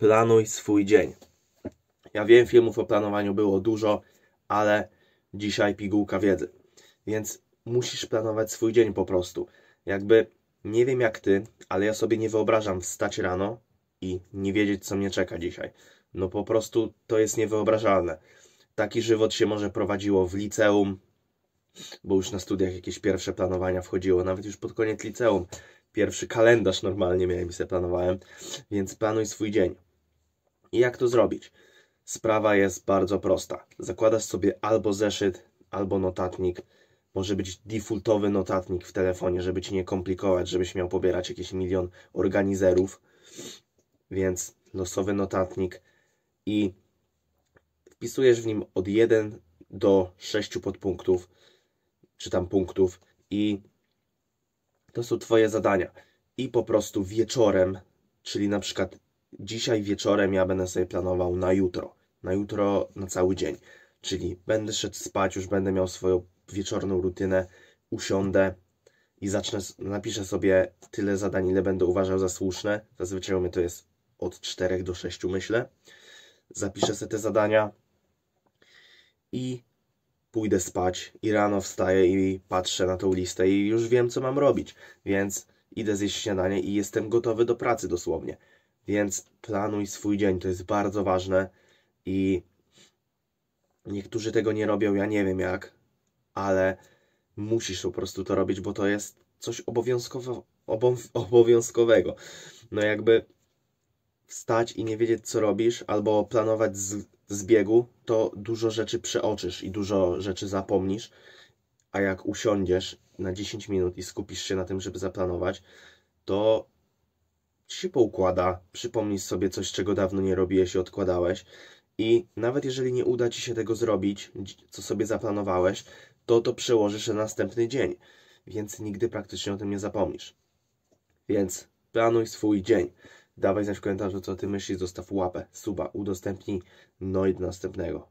planuj swój dzień. Ja wiem, filmów o planowaniu było dużo, ale dzisiaj pigułka wiedzy. Więc musisz planować swój dzień po prostu. Jakby nie wiem jak ty, ale ja sobie nie wyobrażam wstać rano i nie wiedzieć, co mnie czeka dzisiaj. No po prostu to jest niewyobrażalne. Taki żywot się może prowadziło w liceum, bo już na studiach jakieś pierwsze planowania wchodziło, nawet już pod koniec liceum. Pierwszy kalendarz normalnie miałem i sobie planowałem, więc planuj swój dzień. I jak to zrobić? Sprawa jest bardzo prosta. Zakładasz sobie albo zeszyt, albo notatnik. Może być defaultowy notatnik w telefonie, żeby ci nie komplikować, żebyś miał pobierać jakiś milion organizerów. Więc losowy notatnik i wpisujesz w nim od 1 do 6 podpunktów, czy tam punktów i to są Twoje zadania. I po prostu wieczorem, czyli na przykład dzisiaj wieczorem ja będę sobie planował na jutro. Na jutro, na cały dzień. Czyli będę szedł spać, już będę miał swoją wieczorną rutynę, usiądę i zacznę, napiszę sobie tyle zadań, ile będę uważał za słuszne. Zazwyczaj u mnie to jest od 4 do 6, myślę. Zapiszę sobie te zadania i pójdę spać i rano wstaję i patrzę na tą listę i już wiem, co mam robić. Więc idę zjeść śniadanie i jestem gotowy do pracy dosłownie. Więc planuj swój dzień, to jest bardzo ważne i niektórzy tego nie robią, ja nie wiem jak, ale musisz po prostu to robić, bo to jest coś obowiązkowo, obowiązkowego. No jakby wstać i nie wiedzieć co robisz, albo planować z, z biegu, to dużo rzeczy przeoczysz i dużo rzeczy zapomnisz. A jak usiądziesz na 10 minut i skupisz się na tym, żeby zaplanować, to ci się poukłada, przypomnisz sobie coś, czego dawno nie robiłeś i odkładałeś. I nawet jeżeli nie uda ci się tego zrobić, co sobie zaplanowałeś, to to przełożysz na następny dzień. Więc nigdy praktycznie o tym nie zapomnisz. Więc planuj swój dzień. Dawaj znać w komentarzu, co ty myślisz, zostaw łapę, suba, udostępnij, no i do następnego.